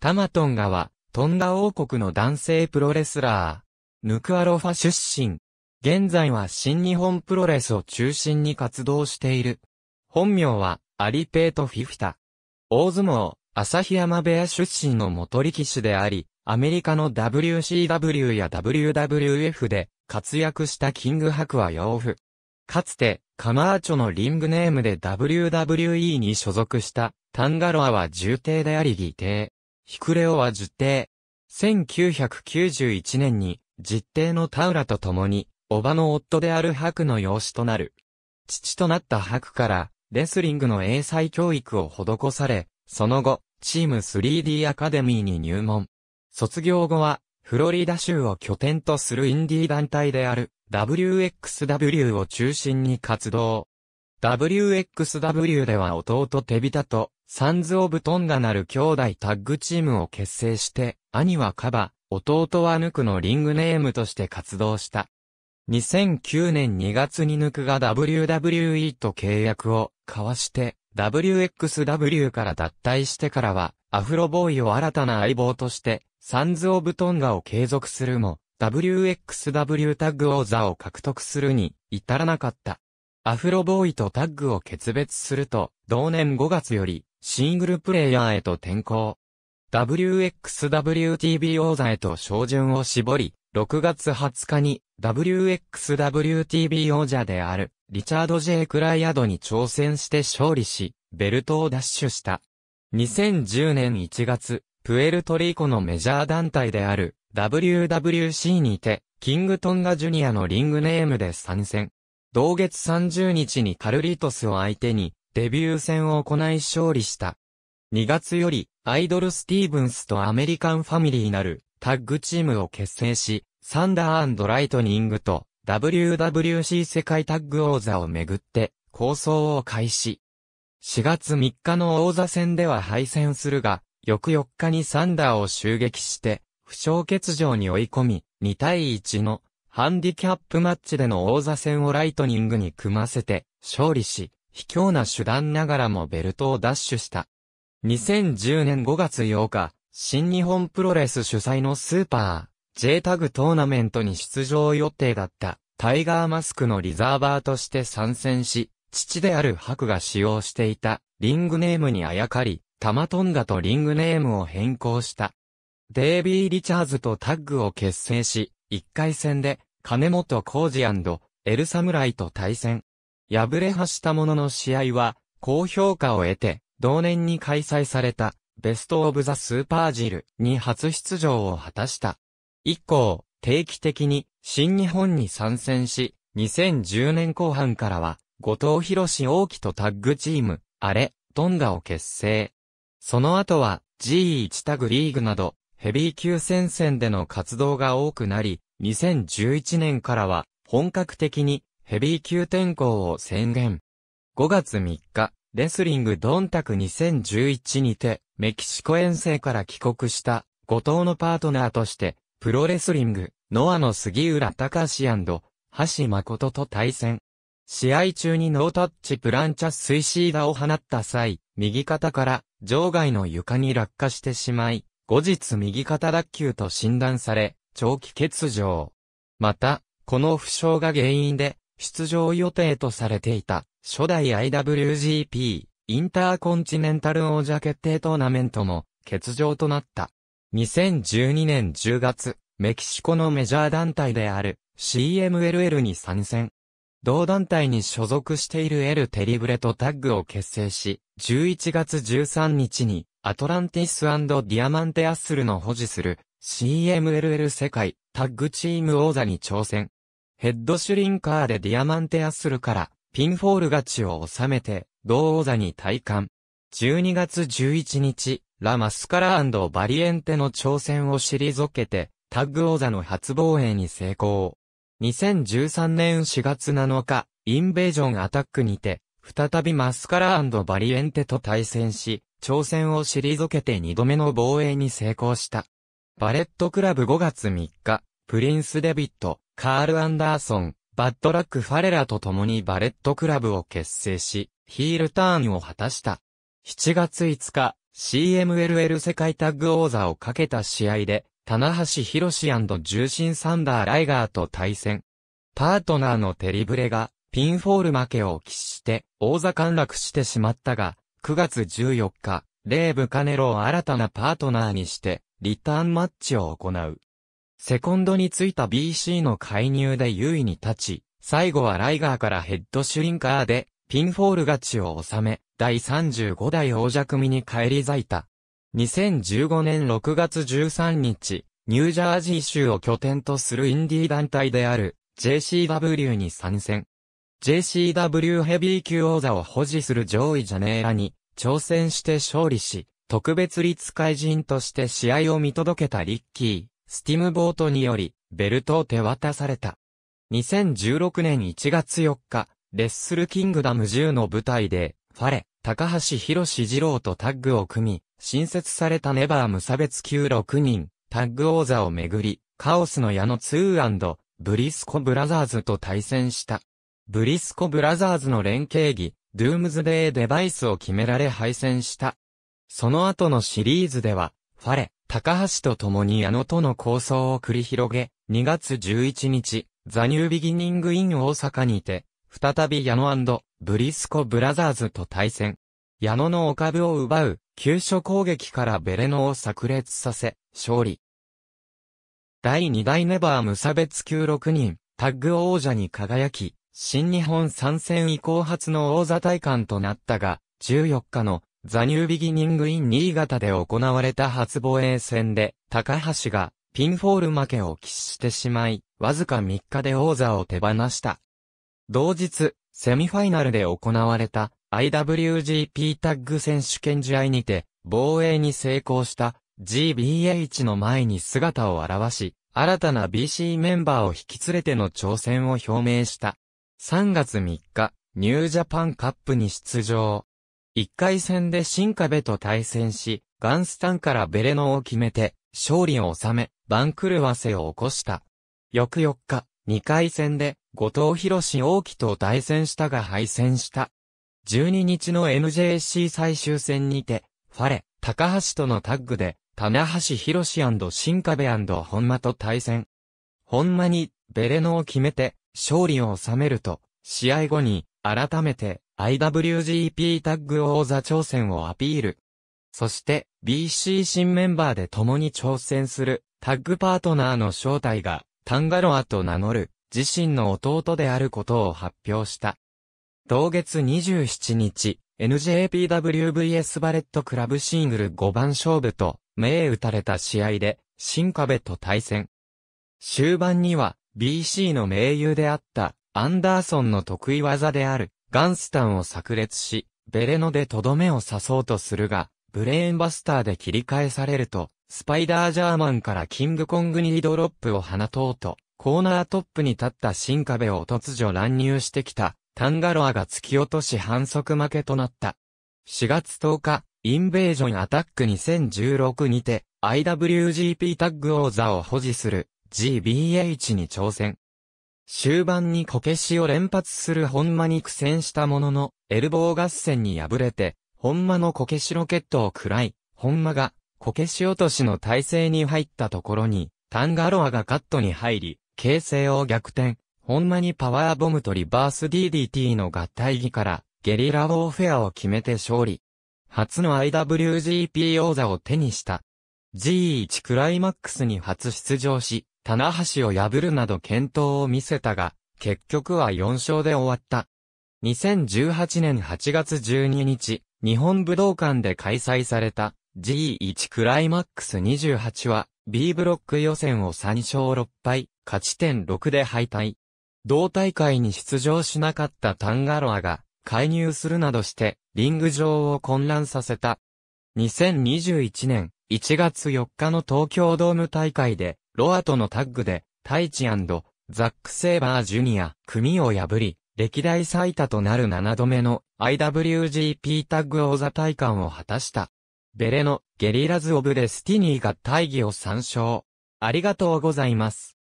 タマトンガは、トンガ王国の男性プロレスラー、ヌクアロファ出身。現在は新日本プロレスを中心に活動している。本名は、アリペート・フィフィタ。大相撲、旭山部屋出身の元力士であり、アメリカの WCW や WWF で活躍したキングハクは洋服。かつて、カマーチョのリングネームで WWE に所属したタンガロアは重帝であり義帝。ヒクレオは実帝。1991年に、実帝の田浦と共に、叔母の夫である白の養子となる。父となった白から、レスリングの英才教育を施され、その後、チーム 3D アカデミーに入門。卒業後は、フロリダ州を拠点とするインディー団体である、WXW を中心に活動。WXW では弟手ビタと、サンズ・オブ・トンガなる兄弟タッグチームを結成して、兄はカバ、弟はヌクのリングネームとして活動した。2009年2月にヌクが WWE と契約を交わして、WXW から脱退してからは、アフロボーイを新たな相棒として、サンズ・オブ・トンガを継続するも、WXW タッグ王座を獲得するに至らなかった。アフロボーイとタッグを決別すると、同年5月より、シングルプレイヤーへと転向。WXWTB 王座へと照準を絞り、6月20日に WXWTB 王者であるリチャード・ J・ クライアドに挑戦して勝利し、ベルトを奪取した。2010年1月、プエルトリコのメジャー団体である WWC にて、キングトンガジュニアのリングネームで参戦。同月30日にカルリトスを相手に、デビュー戦を行い勝利した。2月より、アイドルスティーブンスとアメリカンファミリーなる、タッグチームを結成し、サンダーライトニングと、WWC 世界タッグ王座をめぐって、構想を開始。4月3日の王座戦では敗戦するが、翌4日にサンダーを襲撃して、負傷欠場に追い込み、2対1のハンディキャップマッチでの王座戦をライトニングに組ませて、勝利し、卑怯な手段ながらもベルトを奪取した。2010年5月8日、新日本プロレス主催のスーパー、J タグトーナメントに出場予定だった、タイガーマスクのリザーバーとして参戦し、父であるハクが使用していた、リングネームにあやかり、タマトンガとリングネームを変更した。デイビー・リチャーズとタッグを結成し、1回戦で、金本浩二エルサムライと対戦。敗れはしたものの試合は、高評価を得て、同年に開催された、ベストオブザスーパージルに初出場を果たした。以降、定期的に新日本に参戦し、2010年後半からは、後藤博士大木とタッグチーム、アレ、トンガを結成。その後は G1 タグリーグなど、ヘビー級戦線での活動が多くなり、2011年からは本格的にヘビー級転向を宣言。5月3日、レスリングドンタク2011にて、メキシコ遠征から帰国した、後藤のパートナーとして、プロレスリング、ノアの杉浦隆史橋誠と対戦。試合中にノータッチプランチャスイシーダを放った際、右肩から場外の床に落下してしまい、後日右肩脱臼と診断され、長期欠場。また、この負傷が原因で、出場予定とされていた、初代 IWGP、インターコンチネンタル王者決定トーナメントも、欠場となった。2012年10月、メキシコのメジャー団体である CMLL に参戦。同団体に所属しているエル・テリブレとタッグを結成し、11月13日にアトランティスディアマンテ・アッスルの保持する CMLL 世界タッグチーム王座に挑戦。ヘッドシュリンカーでディアマンテアスルから、ピンフォール勝ちを収めて、同王座に退官。12月11日、ラ・マスカラバリエンテの挑戦を退けて、タッグ王座の初防衛に成功。2013年4月7日、インベージョンアタックにて、再びマスカラバリエンテと対戦し、挑戦を退けて2度目の防衛に成功した。バレットクラブ5月3日、プリンス・デビット、カール・アンダーソン、バッドラック・ファレラと共にバレットクラブを結成し、ヒールターンを果たした。7月5日、CMLL 世界タッグ王座をかけた試合で、棚橋博士重心サンダー・ライガーと対戦。パートナーのテリブレが、ピンフォール負けを喫して、王座陥落してしまったが、9月14日、レーブ・カネロを新たなパートナーにして、リターンマッチを行う。セコンドについた BC の介入で優位に立ち、最後はライガーからヘッドシュリンカーで、ピンフォール勝ちを収め、第35代王者組に返り咲いた。2015年6月13日、ニュージャージー州を拠点とするインディー団体である JCW に参戦。JCW ヘビー級王座を保持する上位ジャネーラに挑戦して勝利し、特別立会人として試合を見届けたリッキー。スティムボートにより、ベルトを手渡された。2016年1月4日、レッスルキングダム10の舞台で、ファレ、高橋博二郎とタッグを組み、新設されたネバー無差別級6人、タッグ王座をめぐり、カオスの矢の2ブリスコブラザーズと対戦した。ブリスコブラザーズの連携技、ドゥームズデーデバイスを決められ敗戦した。その後のシリーズでは、ファレ、高橋と共に矢野との構想を繰り広げ、2月11日、ザニュービギニングイン大阪にて、再び矢野ブリスコブラザーズと対戦。矢野のお株を奪う、急所攻撃からベレノを炸裂させ、勝利。第2代ネバー無差別級6人、タッグ王者に輝き、新日本参戦以降初の王座大会となったが、14日のザニュービギニングイン新潟で行われた初防衛戦で、高橋がピンフォール負けを喫してしまい、わずか3日で王座を手放した。同日、セミファイナルで行われた IWGP タッグ選手権試合にて、防衛に成功した GBH の前に姿を現し、新たな BC メンバーを引き連れての挑戦を表明した。3月3日、ニュージャパンカップに出場。1回戦で新壁と対戦し、ガンスタンからベレノを決めて、勝利を収め、番狂わせを起こした。翌4日、2回戦で、後藤博士大木と対戦したが敗戦した。12日の NJC 最終戦にて、ファレ、高橋とのタッグで、棚橋博士新壁本間と対戦。本間に、ベレノを決めて、勝利を収めると、試合後に、改めて、IWGP タッグ王座挑戦をアピール。そして、BC 新メンバーで共に挑戦する、タッグパートナーの正体が、タンガロアと名乗る、自身の弟であることを発表した。同月27日、NJPWVS バレットクラブシングル5番勝負と、銘打たれた試合で、新壁と対戦。終盤には、BC の盟友であった、アンダーソンの得意技である、ガンスタンを炸裂し、ベレノでとどめを刺そうとするが、ブレーンバスターで切り返されると、スパイダージャーマンからキングコングにリドロップを放とうと、コーナートップに立った新壁を突如乱入してきた、タンガロアが突き落とし反則負けとなった。4月10日、インベージョンアタック2016にて、IWGP タッグ王座を保持する GBH に挑戦。終盤にこけしを連発する本間に苦戦したものの、エルボー合戦に敗れて、本間のこけしロケットを食らい、本間がこけし落としの体勢に入ったところに、タンガロアがカットに入り、形勢を逆転。本間にパワーボムとリバース DDT の合体技から、ゲリラウォーフェアを決めて勝利。初の IWGP 王座を手にした。G1 クライマックスに初出場し、棚橋を破るなど検討を見せたが、結局は4勝で終わった。2018年8月12日、日本武道館で開催された G1 クライマックス28は B ブロック予選を3勝6敗、勝ち点6で敗退。同大会に出場しなかったタンガロアが介入するなどしてリング上を混乱させた。2021年1月4日の東京ドーム大会でロアとのタッグで、タイチザック・セーバー・ジュニア、組を破り、歴代最多となる7度目の IWGP タッグ王座体感を果たした。ベレのゲリラズ・オブ・デスティニーが大義を参照。ありがとうございます。